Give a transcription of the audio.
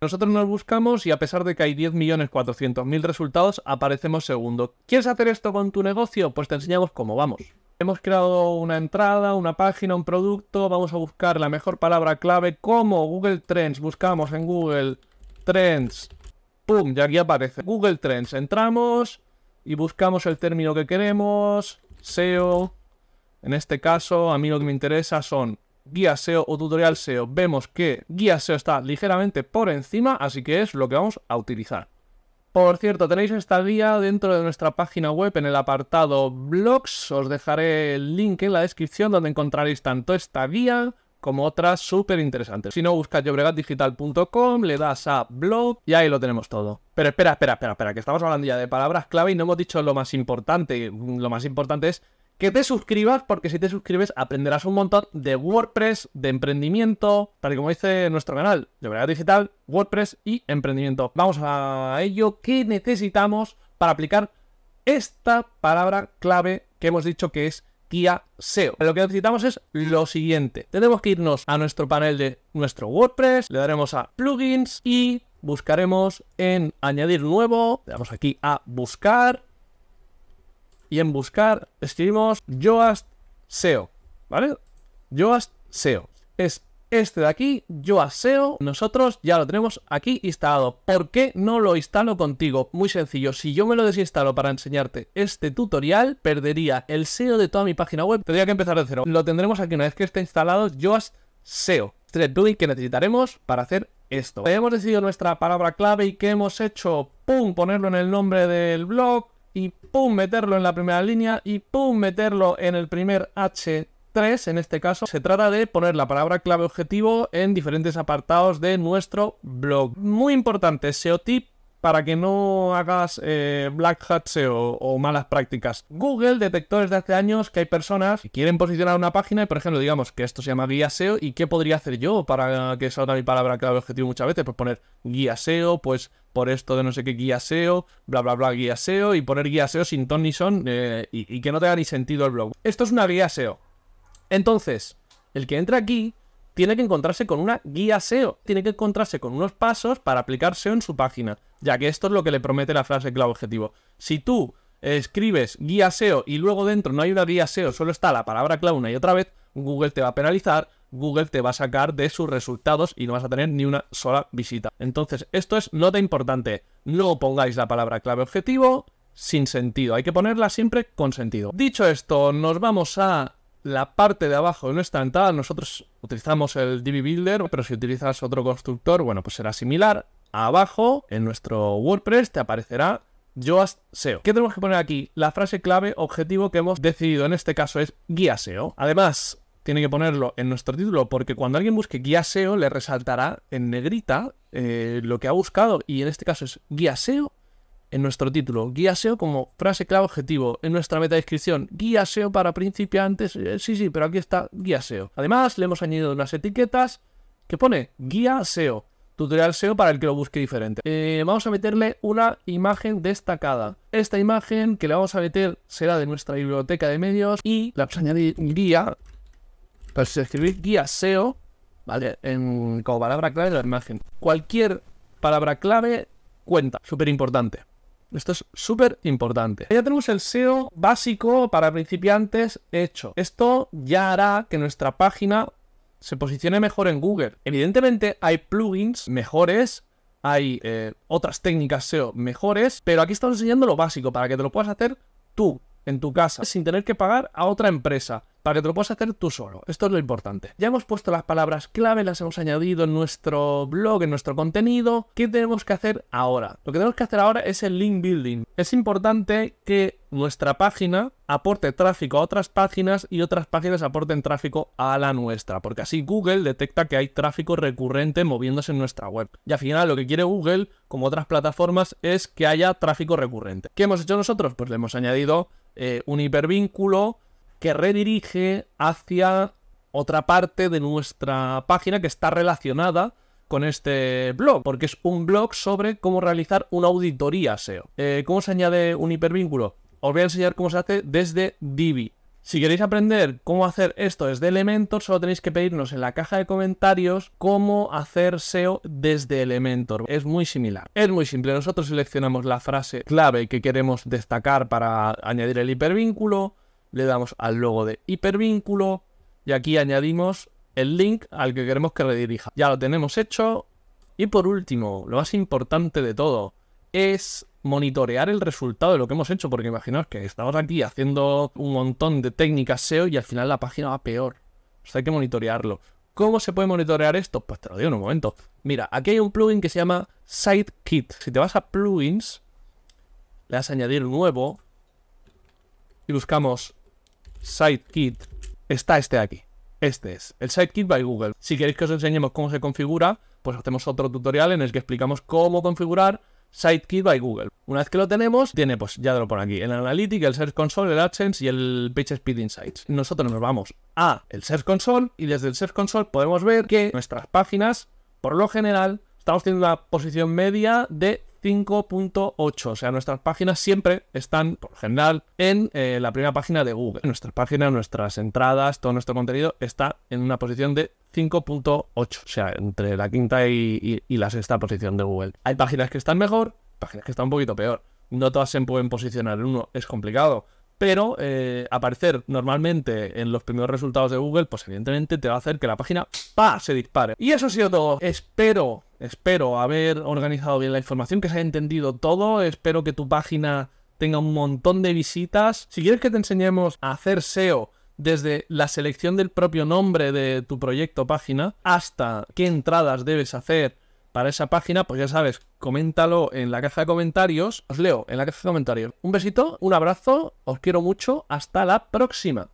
Nosotros nos buscamos y a pesar de que hay 10.400.000 resultados, aparecemos segundo. ¿Quieres hacer esto con tu negocio? Pues te enseñamos cómo vamos. Hemos creado una entrada, una página, un producto, vamos a buscar la mejor palabra clave como Google Trends. Buscamos en Google Trends. ¡Pum! Ya aquí aparece. Google Trends. Entramos y buscamos el término que queremos. SEO. En este caso, a mí lo que me interesa son guía SEO o tutorial SEO, vemos que guía SEO está ligeramente por encima, así que es lo que vamos a utilizar. Por cierto, tenéis esta guía dentro de nuestra página web en el apartado blogs. Os dejaré el link en la descripción donde encontraréis tanto esta guía como otras súper interesantes. Si no, buscas yobregatdigital.com, le das a blog y ahí lo tenemos todo. Pero espera, espera, espera, espera, que estamos hablando ya de palabras clave y no hemos dicho lo más importante. Lo más importante es que te suscribas, porque si te suscribes aprenderás un montón de WordPress, de emprendimiento, tal y como dice nuestro canal, de verdad digital, WordPress y emprendimiento. Vamos a ello, ¿qué necesitamos para aplicar esta palabra clave que hemos dicho que es guía SEO. Lo que necesitamos es lo siguiente. Tenemos que irnos a nuestro panel de nuestro WordPress, le daremos a plugins y buscaremos en añadir nuevo, le damos aquí a buscar y en buscar escribimos Yoast SEO, ¿vale? Yoast SEO. Es este de aquí, Yoast SEO. Nosotros ya lo tenemos aquí instalado. ¿Por qué no lo instalo contigo? Muy sencillo, si yo me lo desinstalo para enseñarte este tutorial, perdería el SEO de toda mi página web. Tendría que empezar de cero. Lo tendremos aquí una vez que esté instalado Yoast SEO. Este es que necesitaremos para hacer esto. Hemos decidido nuestra palabra clave y que hemos hecho, pum, ponerlo en el nombre del blog, pum, meterlo en la primera línea y pum, meterlo en el primer H3. En este caso, se trata de poner la palabra clave objetivo en diferentes apartados de nuestro blog. Muy importante, SEOtip para que no hagas eh, Black black SEO eh, o malas prácticas. Google detectó desde hace años que hay personas que quieren posicionar una página y, por ejemplo, digamos que esto se llama guía SEO y qué podría hacer yo para que salga mi palabra clave objetivo muchas veces. Pues poner guía SEO, pues por esto de no sé qué guía SEO, bla bla bla guía SEO y poner guía SEO sin ton ni son eh, y que no tenga ni sentido el blog. Esto es una guía SEO. Entonces, el que entra aquí tiene que encontrarse con una guía SEO, tiene que encontrarse con unos pasos para aplicar SEO en su página, ya que esto es lo que le promete la frase clave objetivo. Si tú escribes guía SEO y luego dentro no hay una guía SEO, solo está la palabra clave una y otra vez, Google te va a penalizar, Google te va a sacar de sus resultados y no vas a tener ni una sola visita. Entonces, esto es nota importante. No pongáis la palabra clave objetivo sin sentido. Hay que ponerla siempre con sentido. Dicho esto, nos vamos a la parte de abajo de nuestra entrada, nosotros utilizamos el DB Builder, pero si utilizas otro constructor, bueno, pues será similar. Abajo, en nuestro WordPress, te aparecerá Yoast SEO. ¿Qué tenemos que poner aquí? La frase clave objetivo que hemos decidido en este caso es guía SEO. Además, tiene que ponerlo en nuestro título porque cuando alguien busque guía SEO le resaltará en negrita eh, lo que ha buscado y en este caso es guía SEO en nuestro título, guía SEO como frase clave objetivo, en nuestra meta descripción, guía SEO para principiantes, eh, sí, sí, pero aquí está guía SEO. Además, le hemos añadido unas etiquetas que pone guía SEO, tutorial SEO para el que lo busque diferente. Eh, vamos a meterle una imagen destacada. Esta imagen que le vamos a meter será de nuestra biblioteca de medios y la vamos a añadir guía, para pues escribir guía SEO, ¿vale? En, como palabra clave de la imagen. Cualquier palabra clave cuenta, súper importante. Esto es súper importante. Ya tenemos el SEO básico para principiantes hecho. Esto ya hará que nuestra página se posicione mejor en Google. Evidentemente hay plugins mejores, hay eh, otras técnicas SEO mejores, pero aquí estamos enseñando lo básico para que te lo puedas hacer tú, en tu casa, sin tener que pagar a otra empresa, para que te lo puedas hacer tú solo. Esto es lo importante. Ya hemos puesto las palabras clave, las hemos añadido en nuestro blog, en nuestro contenido. ¿Qué tenemos que hacer ahora? Lo que tenemos que hacer ahora es el link building. Es importante que nuestra página aporte tráfico a otras páginas y otras páginas aporten tráfico a la nuestra, porque así Google detecta que hay tráfico recurrente moviéndose en nuestra web. Y al final lo que quiere Google, como otras plataformas, es que haya tráfico recurrente. ¿Qué hemos hecho nosotros? Pues le hemos añadido eh, un hipervínculo, que redirige hacia otra parte de nuestra página que está relacionada con este blog, porque es un blog sobre cómo realizar una auditoría SEO. Eh, ¿Cómo se añade un hipervínculo? Os voy a enseñar cómo se hace desde Divi. Si queréis aprender cómo hacer esto desde Elementor, solo tenéis que pedirnos en la caja de comentarios cómo hacer SEO desde Elementor. Es muy similar. Es muy simple. Nosotros seleccionamos la frase clave que queremos destacar para añadir el hipervínculo le damos al logo de hipervínculo y aquí añadimos el link al que queremos que redirija. Ya lo tenemos hecho. Y por último, lo más importante de todo, es monitorear el resultado de lo que hemos hecho, porque imaginaos que estamos aquí haciendo un montón de técnicas SEO y al final la página va peor. O sea, hay que monitorearlo. ¿Cómo se puede monitorear esto? Pues te lo digo en un momento. Mira, aquí hay un plugin que se llama SiteKit. Si te vas a plugins, le das a añadir nuevo y buscamos SiteKit, está este de aquí. Este es el SiteKit by Google. Si queréis que os enseñemos cómo se configura, pues hacemos otro tutorial en el que explicamos cómo configurar SiteKit by Google. Una vez que lo tenemos, tiene, pues ya lo pone aquí, el Analytics, el Search Console, el AdSense y el PageSpeed Insights. Nosotros nos vamos a el Search Console y desde el Search Console podemos ver que nuestras páginas, por lo general, estamos teniendo una posición media de 5.8. O sea, nuestras páginas siempre están, por general, en eh, la primera página de Google. Nuestras páginas, nuestras entradas, todo nuestro contenido está en una posición de 5.8. O sea, entre la quinta y, la sexta posición de Google. Hay páginas que están mejor, páginas que están un poquito peor. No todas se pueden posicionar en uno, es complicado pero eh, aparecer normalmente en los primeros resultados de Google, pues evidentemente te va a hacer que la página ¡pa! se dispare. Y eso ha sido todo. Espero Espero haber organizado bien la información, que se haya entendido todo. Espero que tu página tenga un montón de visitas. Si quieres que te enseñemos a hacer SEO desde la selección del propio nombre de tu proyecto página hasta qué entradas debes hacer para esa página, pues ya sabes, coméntalo en la caja de comentarios. Os leo en la caja de comentarios. Un besito, un abrazo, os quiero mucho, hasta la próxima.